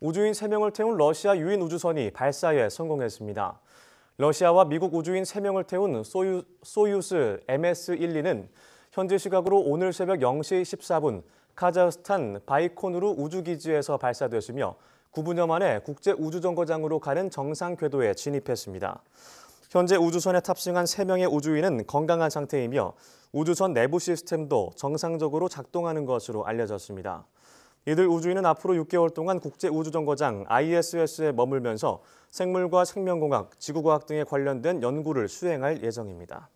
우주인 3명을 태운 러시아 유인 우주선이 발사에 성공했습니다. 러시아와 미국 우주인 3명을 태운 소유, 소유스 MS-12는 현지 시각으로 오늘 새벽 0시 14분 카자흐스탄 바이코누르 우주기지에서 발사됐으며 9분여 만에 국제우주정거장으로 가는 정상 궤도에 진입했습니다. 현재 우주선에 탑승한 3명의 우주인은 건강한 상태이며 우주선 내부 시스템도 정상적으로 작동하는 것으로 알려졌습니다. 이들 우주인은 앞으로 6개월 동안 국제 우주정거장 ISS에 머물면서 생물과 생명공학, 지구과학 등에 관련된 연구를 수행할 예정입니다.